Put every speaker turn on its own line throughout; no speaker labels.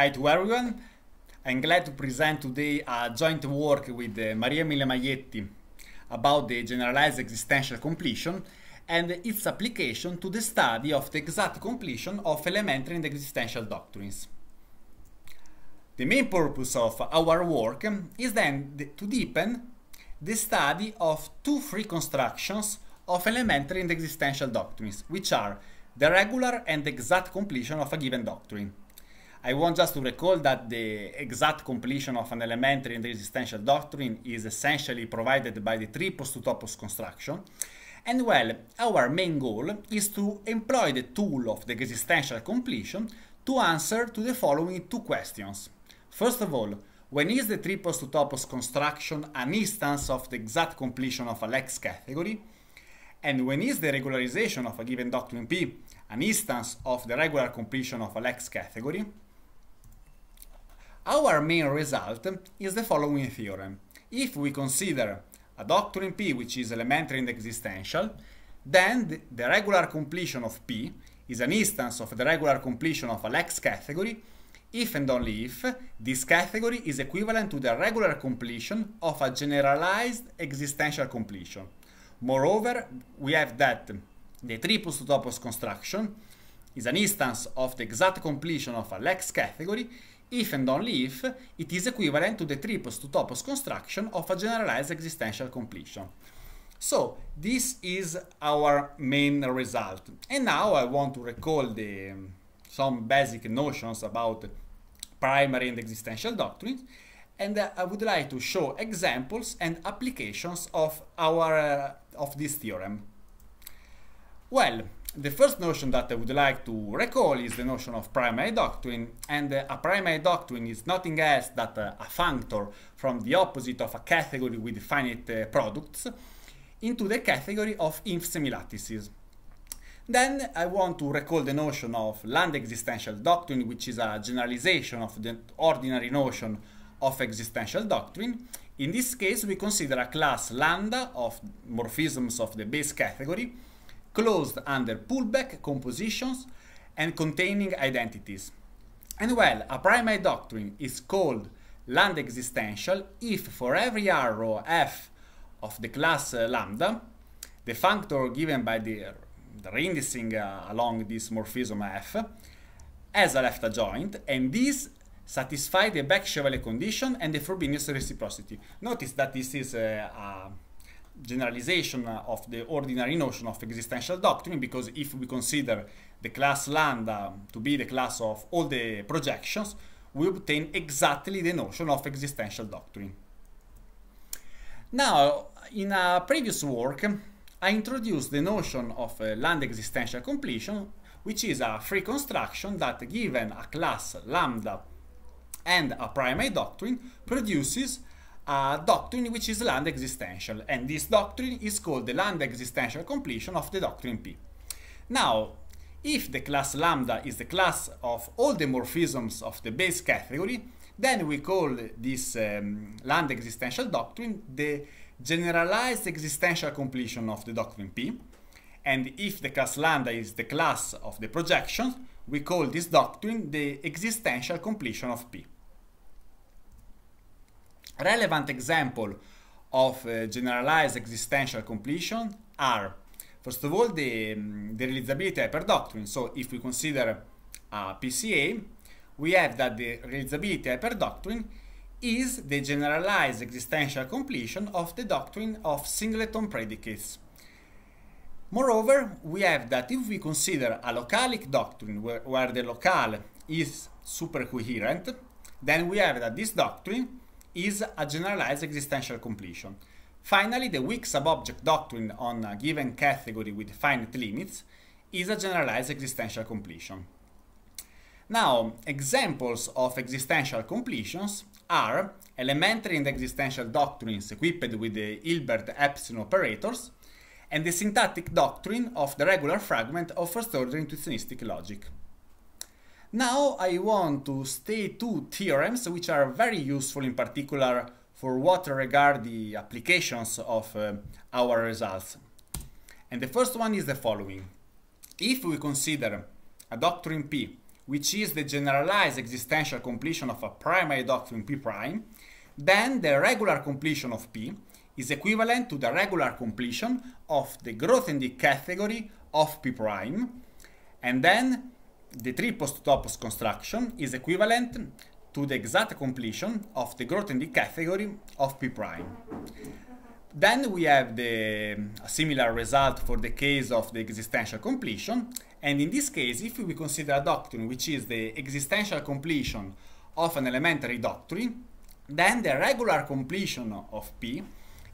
Hi to everyone. I'm glad to present today a joint work with uh, Maria Milemaietti about the generalized existential completion and its application to the study of the exact completion of elementary and existential doctrines. The main purpose of our work is then to deepen the study of two free constructions of elementary and existential doctrines, which are the regular and exact completion of a given doctrine. I want just to recall that the exact completion of an elementary and existential doctrine is essentially provided by the tripos to topos construction. And well, our main goal is to employ the tool of the existential completion to answer to the following two questions. First of all, when is the tripos to topos construction an instance of the exact completion of a lex category? And when is the regularization of a given doctrine P an instance of the regular completion of a lex category? Our main result is the following theorem. If we consider a doctrine P which is elementary and existential, then the regular completion of P is an instance of the regular completion of a Lex category if and only if this category is equivalent to the regular completion of a generalized existential completion. Moreover, we have that the tripus topos construction is an instance of the exact completion of a Lex category if and only if it is equivalent to the triples to topos construction of a generalized existential completion. So this is our main result. And now I want to recall the, um, some basic notions about primary and existential doctrines. And uh, I would like to show examples and applications of our uh, of this theorem. Well, the first notion that I would like to recall is the notion of primary doctrine, and uh, a primary doctrine is nothing else than uh, a functor from the opposite of a category with finite uh, products into the category of inf semilattices. Then I want to recall the notion of land existential doctrine, which is a generalization of the ordinary notion of existential doctrine. In this case, we consider a class lambda of morphisms of the base category, closed under pullback compositions and containing identities. And well, a primary doctrine is called Land existential if for every arrow f of the class uh, lambda, the functor given by the, the reindexing uh, along this morphism f has a left adjoint and this satisfies the Beck Chevrolet condition and the Frobenius reciprocity. Notice that this is uh, a generalization of the ordinary notion of existential doctrine because if we consider the class lambda to be the class of all the projections, we obtain exactly the notion of existential doctrine. Now, in a previous work, I introduced the notion of uh, land existential completion, which is a free construction that given a class lambda and a primary doctrine produces a doctrine which is land existential, and this doctrine is called the land existential completion of the doctrine P. Now, if the class lambda is the class of all the morphisms of the base category, then we call this um, land existential doctrine the generalized existential completion of the doctrine P. And if the class lambda is the class of the projections, we call this doctrine the existential completion of P. Relevant example of uh, generalized existential completion are, first of all, the, mm, the realizability hyper doctrine. So if we consider a PCA, we have that the realizability hyper doctrine is the generalized existential completion of the doctrine of singleton predicates. Moreover, we have that if we consider a localic doctrine where, where the locale is supercoherent, then we have that this doctrine is a generalized existential completion. Finally, the weak sub-object doctrine on a given category with finite limits is a generalized existential completion. Now, examples of existential completions are elementary and existential doctrines equipped with the Hilbert epsilon operators, and the syntactic doctrine of the regular fragment of first order intuitionistic logic. Now I want to state two theorems which are very useful in particular for what regard the applications of uh, our results. And the first one is the following. If we consider a doctrine P, which is the generalized existential completion of a primary doctrine P prime, then the regular completion of P is equivalent to the regular completion of the growth in the category of P prime, and then the tree post-topos construction is equivalent to the exact completion of the Grothendieck category of P prime. Then we have the um, similar result for the case of the existential completion. And in this case, if we consider a doctrine which is the existential completion of an elementary doctrine, then the regular completion of P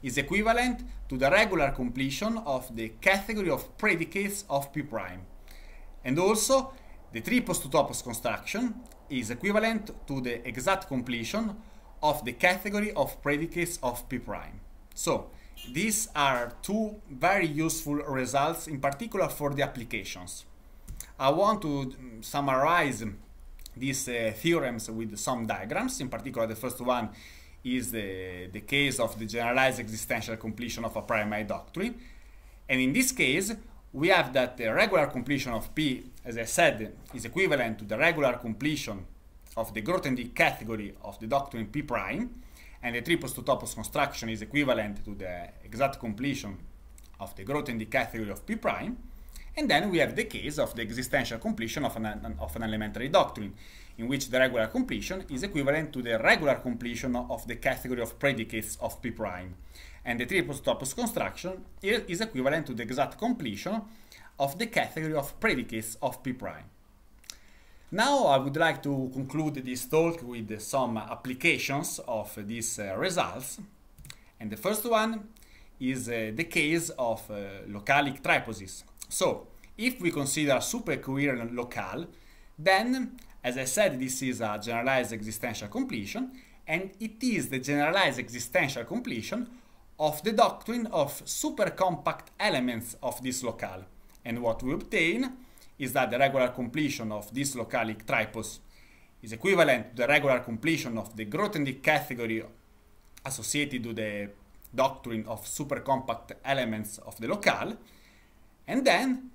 is equivalent to the regular completion of the category of predicates of P prime. And also, the tripos to topos construction is equivalent to the exact completion of the category of predicates of P prime. So these are two very useful results, in particular for the applications. I want to mm, summarize these uh, theorems with some diagrams. In particular, the first one is the, the case of the generalized existential completion of a primary doctrine. And in this case, we have that the regular completion of P, as I said, is equivalent to the regular completion of the Grothendieck category of the doctrine P prime, and the tripos to topos construction is equivalent to the exact completion of the Grothendieck category of P prime. And then we have the case of the existential completion of an, of an elementary doctrine, in which the regular completion is equivalent to the regular completion of the category of predicates of P prime. And the triple topos construction is equivalent to the exact completion of the category of predicates of P prime. Now I would like to conclude this talk with some applications of these uh, results. And the first one is uh, the case of uh, localic triposes. So if we consider supercoherent locale, then, as I said, this is a generalized existential completion, and it is the generalized existential completion of the doctrine of supercompact elements of this locale. And what we obtain is that the regular completion of this localic tripos is equivalent to the regular completion of the Grothendieck category associated to the doctrine of supercompact elements of the locale, and then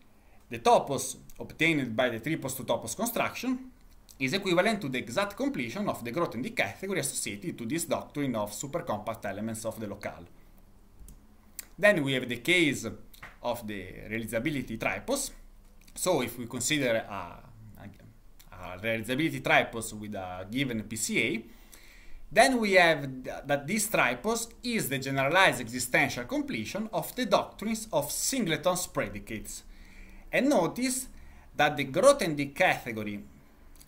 the topos obtained by the tripos to topos construction is equivalent to the exact completion of the Grothendieck category associated to this doctrine of supercompact elements of the locale. Then we have the case of the realizability tripos. So if we consider a, a realizability tripos with a given PCA, then we have that this tripos is the generalized existential completion of the doctrines of singletons predicates. And notice that the Grothendieck category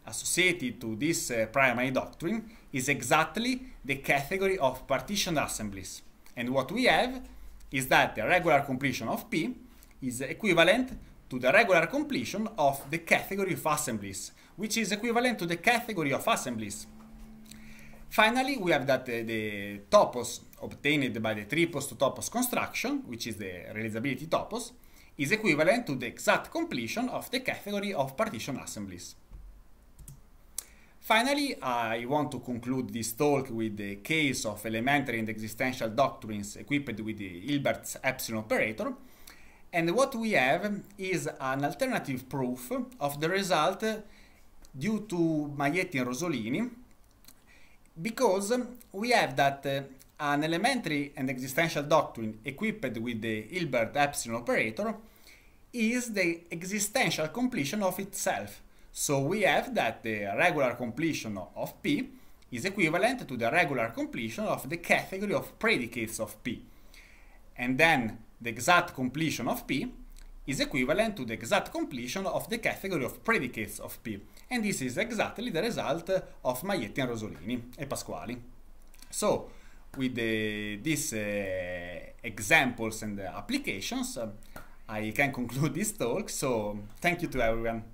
associated to this uh, primary doctrine is exactly the category of partitioned assemblies. And what we have is that the regular completion of P is equivalent to the regular completion of the category of assemblies, which is equivalent to the category of assemblies. Finally, we have that uh, the topos obtained by the tripos to post-topos construction, which is the realizability topos, is equivalent to the exact completion of the category of partition assemblies. Finally, I want to conclude this talk with the case of elementary and existential doctrines equipped with the Hilbert's epsilon operator. And what we have is an alternative proof of the result due to Maietti and Rosolini because we have that uh, an elementary and existential doctrine equipped with the Hilbert epsilon operator is the existential completion of itself. So we have that the regular completion of P is equivalent to the regular completion of the category of predicates of P. And then the exact completion of P is equivalent to the exact completion of the category of predicates of P, and this is exactly the result of Maietti and Rosolini and Pasquali. So, with the, these uh, examples and applications, uh, I can conclude this talk, so thank you to everyone.